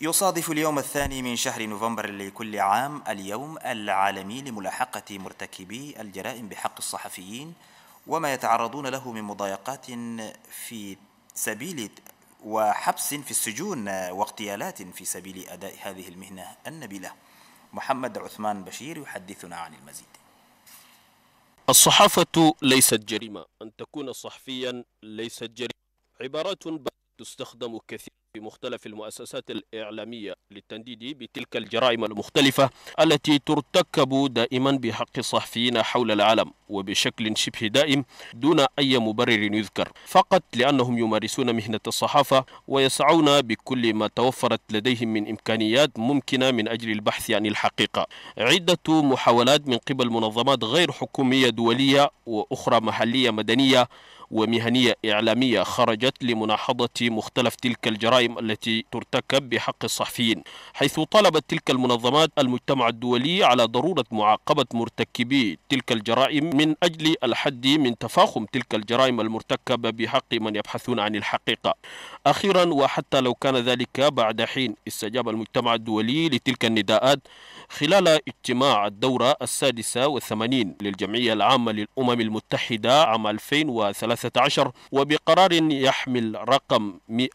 يصادف اليوم الثاني من شهر نوفمبر لكل عام اليوم العالمي لملاحقة مرتكبي الجرائم بحق الصحفيين وما يتعرضون له من مضايقات في سبيل وحبس في السجون واغتيالات في سبيل أداء هذه المهنة النبيلة محمد عثمان بشير يحدثنا عن المزيد الصحافة ليست جريمة أن تكون صحفيا ليست جريمة عبارات تستخدم كثيرا في مختلف المؤسسات الإعلامية للتنديد بتلك الجرائم المختلفة التي ترتكب دائما بحق الصحفيين حول العالم وبشكل شبه دائم دون أي مبرر يذكر فقط لأنهم يمارسون مهنة الصحافة ويسعون بكل ما توفرت لديهم من إمكانيات ممكنة من أجل البحث عن الحقيقة عدة محاولات من قبل منظمات غير حكومية دولية وأخرى محلية مدنية ومهنية إعلامية خرجت لمناحضة مختلف تلك الجرائم التي ترتكب بحق الصحفيين حيث طلبت تلك المنظمات المجتمع الدولي على ضرورة معاقبة مرتكبي تلك الجرائم من أجل الحد من تفاخم تلك الجرائم المرتكبة بحق من يبحثون عن الحقيقة أخيرا وحتى لو كان ذلك بعد حين استجاب المجتمع الدولي لتلك النداءات خلال اجتماع الدورة السادسة والثمانين للجمعية العامة للأمم المتحدة عام 2003 2013 وبقرار يحمل رقم 163.68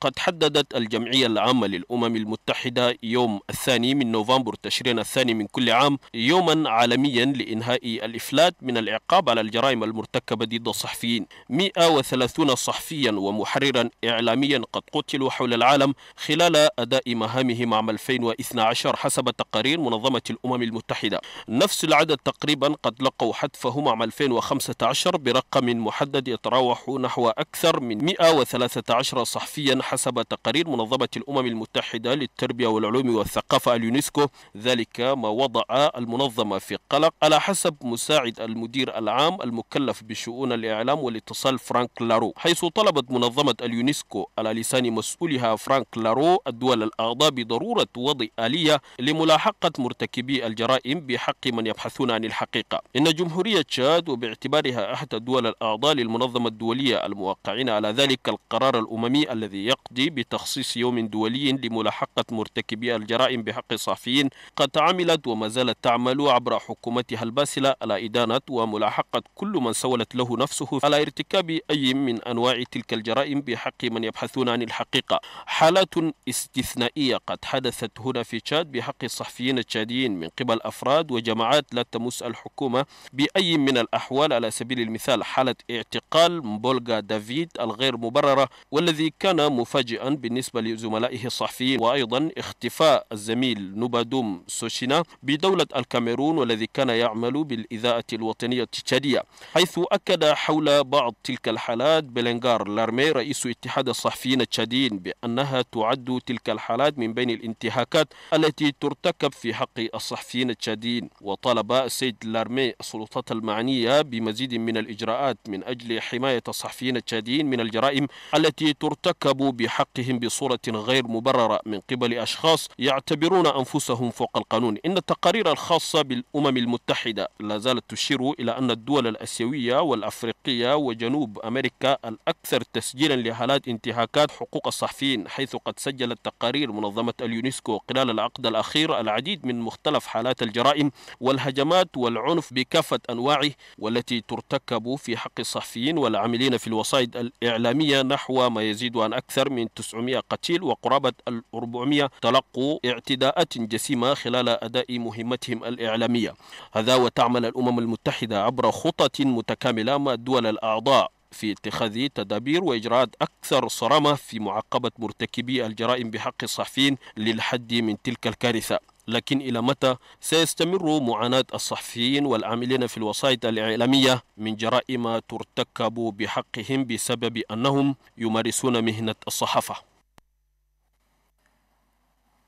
قد حددت الجمعية العامة للأمم المتحدة يوم الثاني من نوفمبر تشرين الثاني من كل عام يوما عالميا لإنهاء الإفلات من العقاب على الجرائم المرتكبة ضد الصحفيين 130 صحفيا ومحررا إعلاميا قد قتلوا حول العالم خلال أداء مهامهم عام 2012 حسب تقارير منظمة الأمم المتحدة نفس العدد تقريبا قد لقوا حتفهم عام 2015 برقم محدد يتراوح نحو أكثر من 113 صحفيا حسب تقارير منظمة الأمم المتحدة للتربية والعلوم والثقافة اليونسكو ذلك ما وضع المنظمة في قلق على حسب مساعد المدير العام المكلف بشؤون الإعلام والاتصال فرانك لارو حيث طلبت منظمة اليونسكو على لسان مسؤولها فرانك لارو الدول الأعضاء بضرورة وضع آلية لملاحقة مرتكبي الجرائم بحق من يبحثون عن الحقيقة إن جمهورية تشاد وباعتبارها أحد الدول الأعضاء للمنظمة الدولية الموقعين على ذلك القرار الأممي الذي يقضي بتخصيص يوم دولي لملاحقة مرتكبي الجرائم بحق الصحفيين قد عملت وما زالت تعمل عبر حكومتها الباسلة على إدانة وملاحقة كل من سولت له نفسه على ارتكاب أي من أنواع تلك الجرائم بحق من يبحثون عن الحقيقة حالات استثنائية قد حدثت هنا في تشاد بحق الصحفيين التشاديين من قبل أفراد وجماعات لا تمس الحكومة بأي من الأحوال على سبيل المثال حالة اعتقال مبولغا دافيد الغير مبررة والذي كان مفاجئا بالنسبة لزملائه الصحفيين وأيضا اختفاء الزميل نوبادوم سوشينا بدولة الكاميرون والذي كان يعمل بالإذاعة الوطنية التشادية حيث أكد حول بعض تلك الحالات بلنغار لارمي رئيس اتحاد الصحفيين التشاديين بأنها تعد تلك الحالات من بين الانتهاكات التي ترتكب في حق الصحفيين التشاديين وطالب السيد لارمي السلطات المعنية بمزيد من الإجراءات من أجل حماية الصحفيين التشاديين من الجرائم التي ترتكب بحقهم بصورة غير مبررة من قبل أشخاص يعتبرون أنفسهم فوق القانون إن التقارير الخاصة بالأمم المتحدة لا زالت تشير إلى أن الدول الأسيوية والأفريقية وجنوب أمريكا الأكثر تسجيلا لحالات انتهاكات حقوق الصحفيين حيث قد سجلت تقارير منظمة اليونسكو خلال العقد الأخير العديد من مختلف حالات الجرائم والهجمات والعنف بكافة أنواعه والتي ترتكب في حق الصحفيين والعاملين في الوسائط الإعلامية نحو ما يزيد عن أكثر من 900 قتيل وقرابة 400 تلقوا اعتداءات جسيمة خلال أداء مهمتهم الإعلامية هذا وتعمل الأمم المتحدة عبر خطط متكاملة مع الدول الأعضاء في اتخاذ تدابير وإجراءات أكثر صرامة في معاقبة مرتكبي الجرائم بحق الصحفيين للحد من تلك الكارثة لكن إلى متى سيستمر معاناة الصحفيين والعاملين في الوسائط الإعلامية من جرائم ترتكب بحقهم بسبب أنهم يمارسون مهنة الصحافة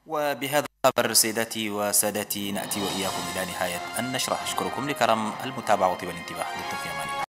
وبهذا الخبر سيداتي وسادتي نأتي وإياكم إلى نهاية النشرة أشكركم لكرم المتابعة والانتباه الانتباه في أمان الله